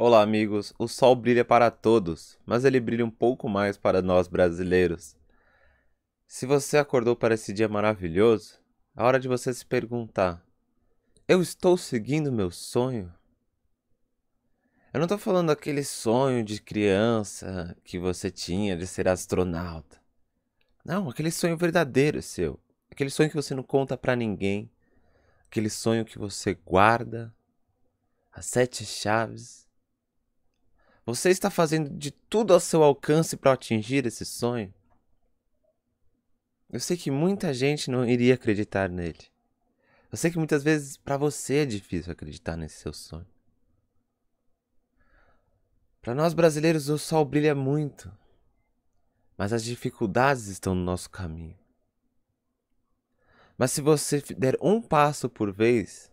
Olá, amigos. O sol brilha para todos, mas ele brilha um pouco mais para nós brasileiros. Se você acordou para esse dia maravilhoso, é hora de você se perguntar: eu estou seguindo meu sonho? Eu não estou falando aquele sonho de criança que você tinha de ser astronauta. Não, aquele sonho verdadeiro seu. Aquele sonho que você não conta para ninguém. Aquele sonho que você guarda. As sete chaves você está fazendo de tudo ao seu alcance para atingir esse sonho? Eu sei que muita gente não iria acreditar nele. Eu sei que muitas vezes para você é difícil acreditar nesse seu sonho. Para nós brasileiros, o sol brilha muito, mas as dificuldades estão no nosso caminho. Mas se você der um passo por vez,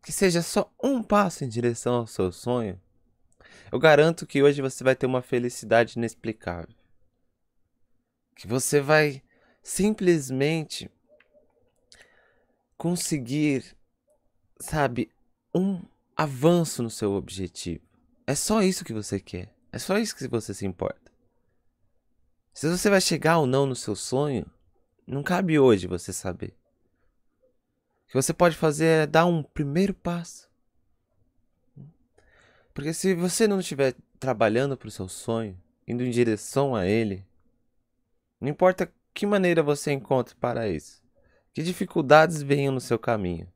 que seja só um passo em direção ao seu sonho, eu garanto que hoje você vai ter uma felicidade inexplicável. Que você vai simplesmente conseguir, sabe, um avanço no seu objetivo. É só isso que você quer. É só isso que você se importa. Se você vai chegar ou não no seu sonho, não cabe hoje você saber. O que você pode fazer é dar um primeiro passo. Porque se você não estiver trabalhando para o seu sonho, indo em direção a ele, não importa que maneira você encontre para isso, que dificuldades venham no seu caminho.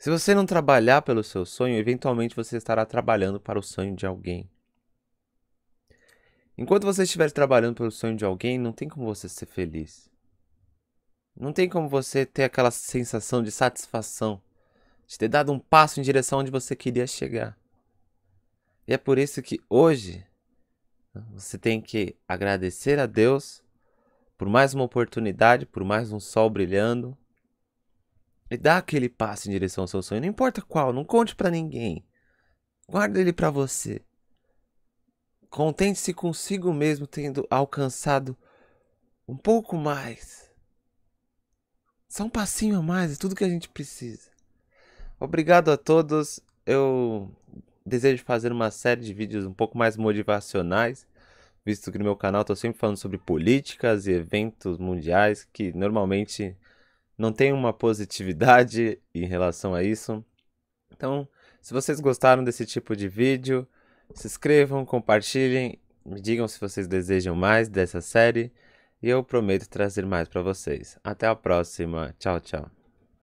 Se você não trabalhar pelo seu sonho, eventualmente você estará trabalhando para o sonho de alguém. Enquanto você estiver trabalhando pelo sonho de alguém, não tem como você ser feliz. Não tem como você ter aquela sensação de satisfação de ter dado um passo em direção onde você queria chegar. E é por isso que hoje você tem que agradecer a Deus por mais uma oportunidade, por mais um sol brilhando e dar aquele passo em direção ao seu sonho, não importa qual, não conte para ninguém. Guarda ele para você. Contente-se consigo mesmo tendo alcançado um pouco mais. Só um passinho a mais, é tudo que a gente precisa. Obrigado a todos. Eu desejo fazer uma série de vídeos um pouco mais motivacionais, visto que no meu canal estou sempre falando sobre políticas e eventos mundiais que normalmente não tem uma positividade em relação a isso. Então, se vocês gostaram desse tipo de vídeo, se inscrevam, compartilhem, me digam se vocês desejam mais dessa série e eu prometo trazer mais para vocês. Até a próxima. Tchau, tchau.